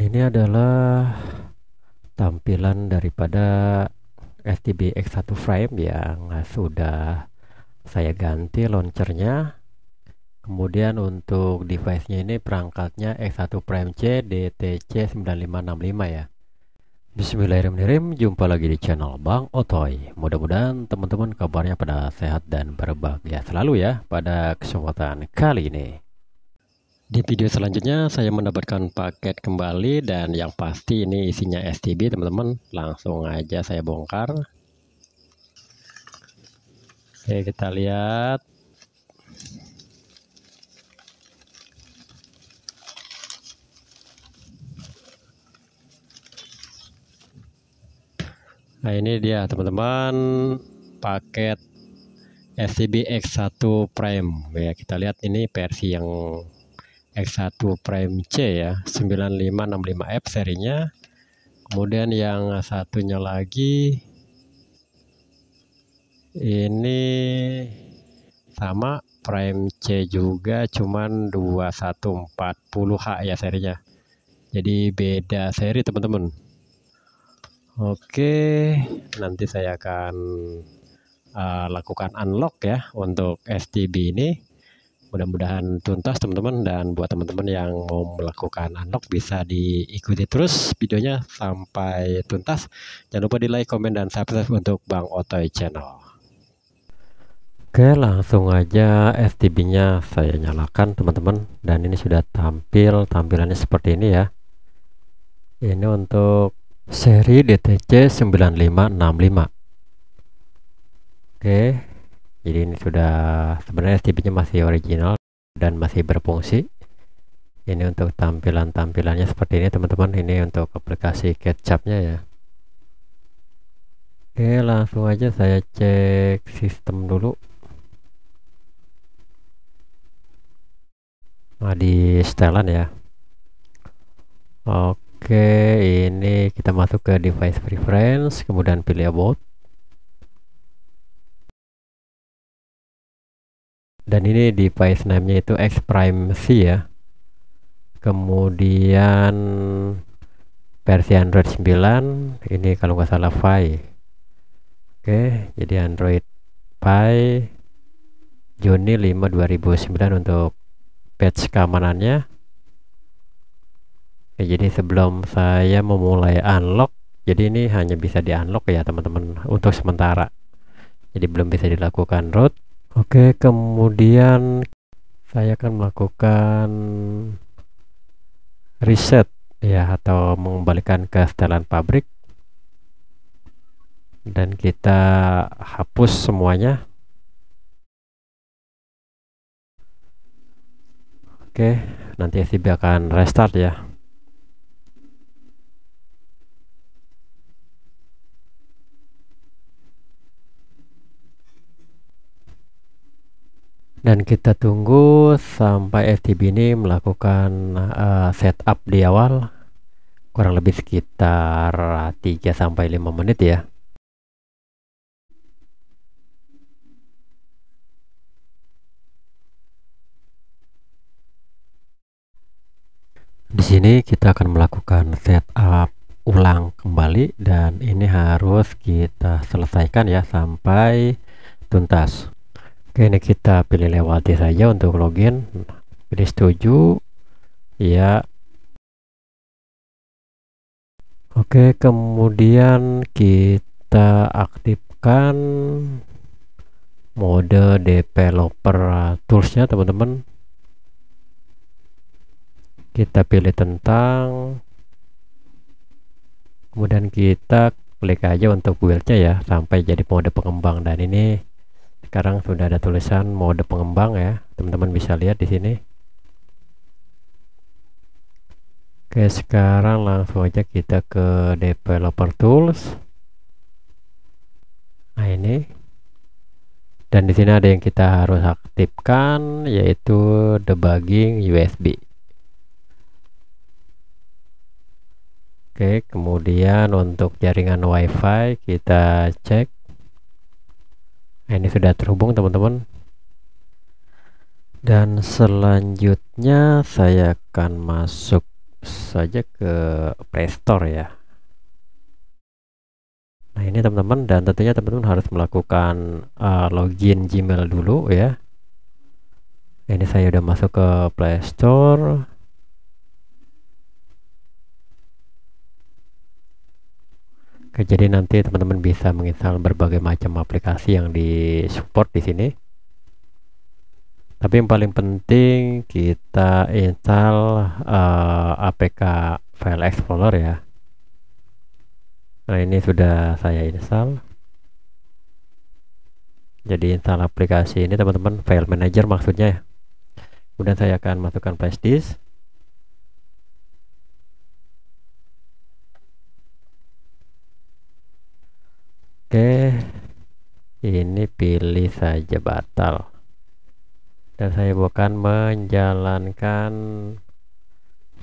dan ini adalah tampilan daripada STB X1 frame yang sudah saya ganti launchernya kemudian untuk device nya ini perangkatnya X1 Prime C DTC9565 ya Bismillahirrahmanirrahim jumpa lagi di channel Bang Otoy mudah-mudahan teman-teman kabarnya pada sehat dan berbahagia selalu ya pada kesempatan kali ini di video selanjutnya saya mendapatkan paket kembali dan yang pasti ini isinya STB teman-teman. Langsung aja saya bongkar. Oke, kita lihat. Nah, ini dia teman-teman paket STB X1 Prime. Ya, kita lihat ini versi yang X1 prime C ya 9565F serinya kemudian yang satunya lagi ini sama prime C juga cuman 2140H ya serinya jadi beda seri teman-teman oke nanti saya akan uh, lakukan unlock ya untuk STB ini mudah-mudahan tuntas teman-teman dan buat teman-teman yang mau melakukan unlock bisa diikuti terus videonya sampai tuntas jangan lupa di like komen dan subscribe untuk Bang Otoy channel Oke langsung aja STB nya saya nyalakan teman-teman dan ini sudah tampil tampilannya seperti ini ya ini untuk seri DTC 9565 Oke jadi ini sudah sebenarnya STB nya masih original dan masih berfungsi ini untuk tampilan-tampilannya seperti ini teman-teman ini untuk aplikasi catch nya ya oke langsung aja saya cek sistem dulu nah di setelan ya oke ini kita masuk ke device preference kemudian pilih about dan ini device name nya itu X prime C ya kemudian versi Android 9 ini kalau nggak salah Pi. oke jadi Android Pi Juni 5 2009 untuk patch keamanannya oke, jadi sebelum saya memulai unlock jadi ini hanya bisa di unlock ya teman-teman untuk sementara jadi belum bisa dilakukan root Oke, kemudian saya akan melakukan reset ya atau mengembalikan ke setelan pabrik dan kita hapus semuanya oke nanti SCB akan restart ya dan kita tunggu sampai STB ini melakukan uh, setup di awal kurang lebih sekitar 3 sampai 5 menit ya. Di sini kita akan melakukan setup ulang kembali dan ini harus kita selesaikan ya sampai tuntas. Oke, ini kita pilih lewati saja untuk login. Pilih setuju. Ya. Oke, kemudian kita aktifkan mode developer toolsnya teman-teman kita pilih tentang kemudian kita klik aja untuk build-nya ya sampai jadi mode pengembang dan ini sekarang sudah ada tulisan mode pengembang ya teman-teman bisa lihat di sini Oke sekarang langsung aja kita ke developer tools nah ini dan di sini ada yang kita harus aktifkan yaitu debugging USB Oke kemudian untuk jaringan WiFi kita cek nah, ini sudah terhubung teman-teman dan selanjutnya saya akan masuk saja ke Playstore ya nah ini teman-teman dan tentunya teman-teman harus melakukan uh, login Gmail dulu ya ini saya udah masuk ke Playstore Oke, jadi nanti teman-teman bisa menginstal berbagai macam aplikasi yang di support di sini. Tapi yang paling penting kita install uh, eh, APK File Explorer ya. Nah, ini sudah saya install. Jadi install aplikasi ini teman-teman file manager maksudnya ya. Kemudian saya akan masukkan flash disk. Oke ini pilih saja batal dan saya bukan menjalankan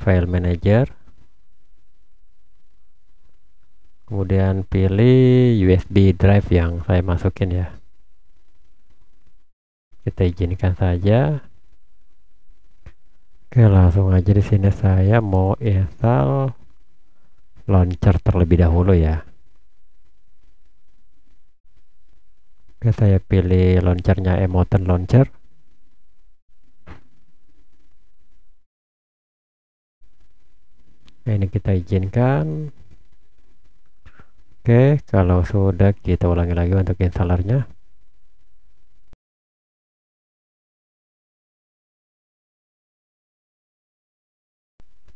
file manager kemudian pilih USB drive yang saya masukin ya kita izinkan saja oke langsung aja di sini saya mau install launcher terlebih dahulu ya Oke, saya pilih launchernya emoten Launcher. Nah, ini kita izinkan. Oke, kalau sudah kita ulangi lagi untuk installernya.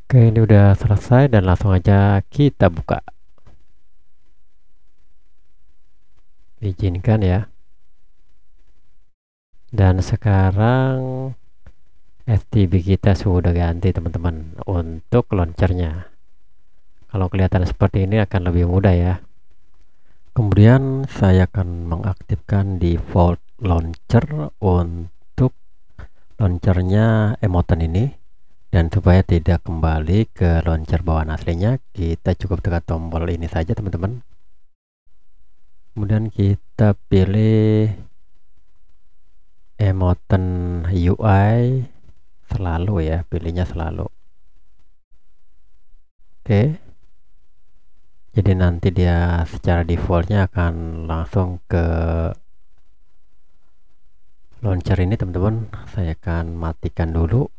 Oke, ini udah selesai dan langsung aja kita buka. Izinkan ya dan sekarang FTB kita sudah ganti teman-teman untuk launchernya kalau kelihatan seperti ini akan lebih mudah ya kemudian saya akan mengaktifkan default launcher untuk launchernya emoten ini dan supaya tidak kembali ke launcher bawaan aslinya kita cukup tekan tombol ini saja teman-teman kemudian kita pilih emoten eh, UI selalu ya pilihnya selalu oke jadi nanti dia secara defaultnya akan langsung ke launcher ini teman-teman saya akan matikan dulu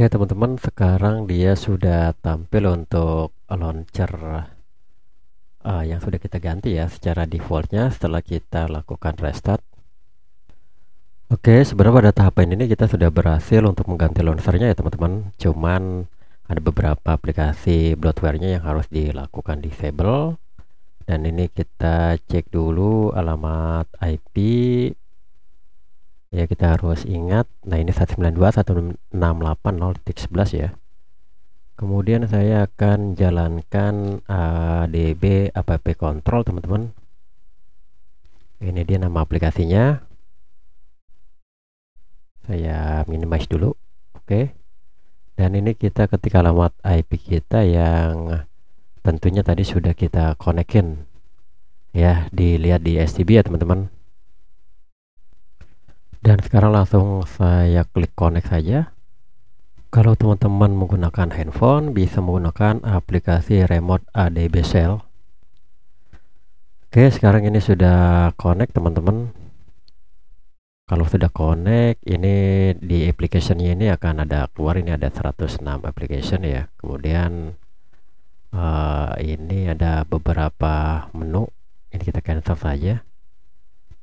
Oke ya, teman-teman sekarang dia sudah tampil untuk launcher uh, yang sudah kita ganti ya secara defaultnya setelah kita lakukan restart Oke sebenarnya pada tahapan ini kita sudah berhasil untuk mengganti launchernya ya teman-teman cuman ada beberapa aplikasi bloatware-nya yang harus dilakukan disable dan ini kita cek dulu alamat IP ya kita harus ingat nah ini 192 ya kemudian saya akan jalankan eh, ADB app control teman-teman ini dia nama aplikasinya saya minimize dulu oke dan ini kita ketika alamat IP kita yang tentunya tadi sudah kita konekin ya dilihat di STB ya teman-teman dan sekarang langsung saya klik connect saja kalau teman-teman menggunakan handphone bisa menggunakan aplikasi remote ADB Cell Oke sekarang ini sudah connect teman-teman kalau sudah connect ini di applicationnya ini akan ada keluar ini ada 106 application ya kemudian uh, ini ada beberapa menu ini kita cancel saja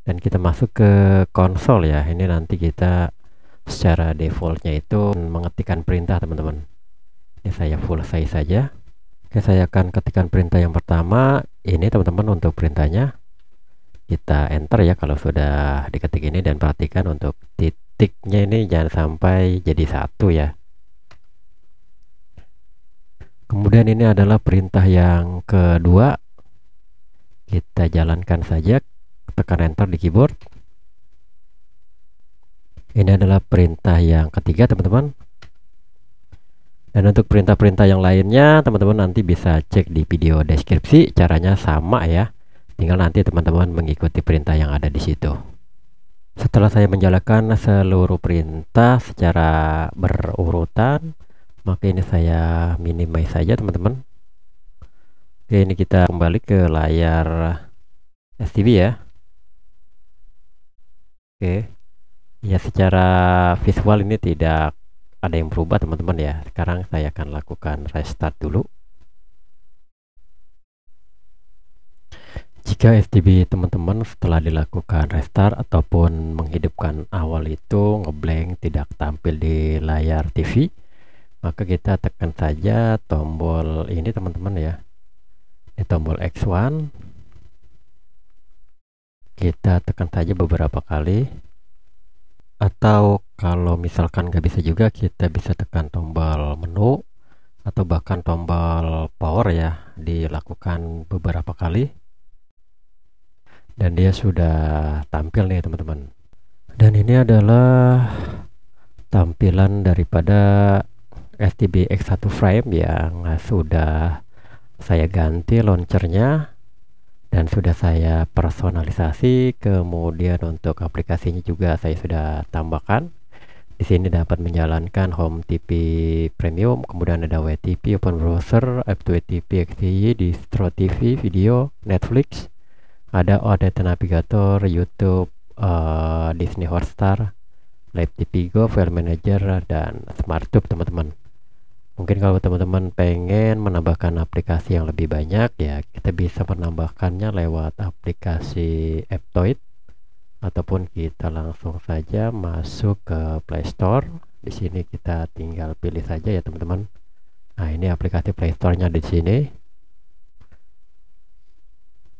dan kita masuk ke konsol ya ini nanti kita secara defaultnya itu mengetikkan perintah teman-teman ini saya full size saja Oke saya akan ketikkan perintah yang pertama ini teman-teman untuk perintahnya kita enter ya kalau sudah diketik ini dan perhatikan untuk titiknya ini jangan sampai jadi satu ya kemudian ini adalah perintah yang kedua kita jalankan saja tekan enter di keyboard ini adalah perintah yang ketiga teman-teman dan untuk perintah-perintah yang lainnya teman-teman nanti bisa cek di video deskripsi caranya sama ya tinggal nanti teman-teman mengikuti perintah yang ada di situ setelah saya menjalankan seluruh perintah secara berurutan maka ini saya minimize saja teman-teman Oke ini kita kembali ke layar STV ya Oke. Ya secara visual ini tidak ada yang berubah teman-teman ya. Sekarang saya akan lakukan restart dulu. Jika STB teman-teman setelah dilakukan restart ataupun menghidupkan awal itu ngeblank tidak tampil di layar TV, maka kita tekan saja tombol ini teman-teman ya. di tombol X1 kita tekan saja beberapa kali atau kalau misalkan nggak bisa juga kita bisa tekan tombol menu atau bahkan tombol power ya dilakukan beberapa kali dan dia sudah tampil nih teman-teman dan ini adalah tampilan daripada X 1 frame yang sudah saya ganti launchernya dan sudah saya personalisasi kemudian untuk aplikasinya juga saya sudah tambahkan di sini dapat menjalankan Home TV Premium, kemudian ada WTP Open Browser, App 2 WTP XTY, Distro TV, Video, Netflix, ada OTT Navigator, YouTube, uh, Disney Hotstar, Live TV Go, File Manager, dan Smart tube teman-teman mungkin kalau teman-teman pengen menambahkan aplikasi yang lebih banyak ya kita bisa menambahkannya lewat aplikasi Aptoid ataupun kita langsung saja masuk ke Play Store di sini kita tinggal pilih saja ya teman-teman nah ini aplikasi Play Store-nya di sini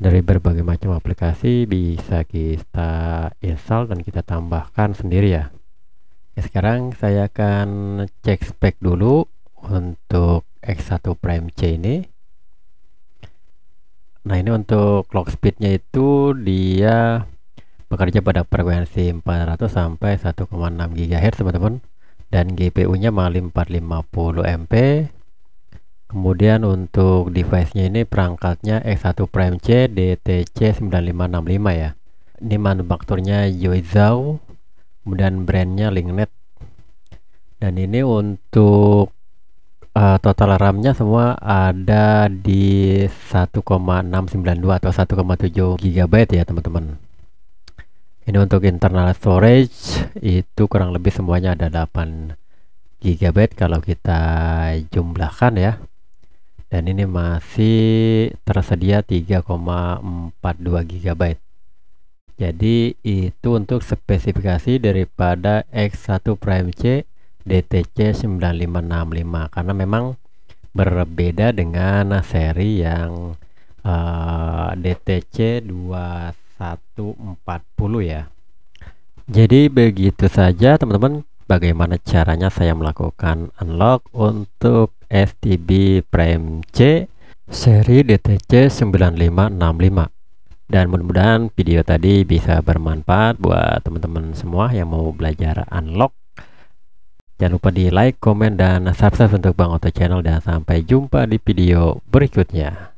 dari berbagai macam aplikasi bisa kita install dan kita tambahkan sendiri ya, ya sekarang saya akan cek spek dulu untuk X1 prime C ini nah ini untuk clock speednya itu dia bekerja pada frekuensi 400 sampai 1,6 GHz teman-teman dan GPU nya Mali 450 MP kemudian untuk device nya ini perangkatnya X1 Prime C DTC 9565 ya ini manufakturnya Yoizao kemudian brandnya Linknet. dan ini untuk uh, total RAM-nya semua ada di 1,692 atau 1,7 GB ya teman-teman ini untuk internal storage itu kurang lebih semuanya ada 8 GB kalau kita jumlahkan ya dan ini masih tersedia 3,42 GB jadi itu untuk spesifikasi daripada X1 Prime C DTC 9565 karena memang berbeda dengan seri yang uh, DTC 2140 ya jadi begitu saja teman-teman bagaimana caranya saya melakukan unlock untuk STB Prime C seri DTC 9565 dan mudah-mudahan video tadi bisa bermanfaat buat teman-teman semua yang mau belajar unlock Jangan lupa di like, komen, dan subscribe untuk Bang Oto Channel dan sampai jumpa di video berikutnya.